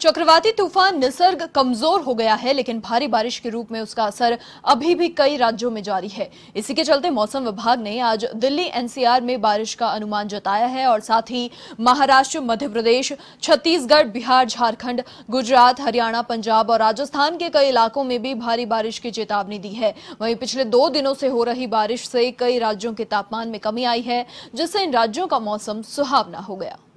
चक्रवाती तूफान निसर्ग कमजोर हो गया है लेकिन भारी बारिश के रूप में उसका असर अभी भी कई राज्यों में जारी है इसी के चलते मौसम विभाग ने आज दिल्ली एनसीआर में बारिश का अनुमान जताया है और साथ ही महाराष्ट्र मध्य प्रदेश छत्तीसगढ़ बिहार झारखंड गुजरात हरियाणा पंजाब और राजस्थान के कई इलाकों में भी भारी बारिश की चेतावनी दी है वहीं पिछले दो दिनों से हो रही बारिश से कई राज्यों के तापमान में कमी आई है जिससे इन राज्यों का मौसम सुहावना हो गया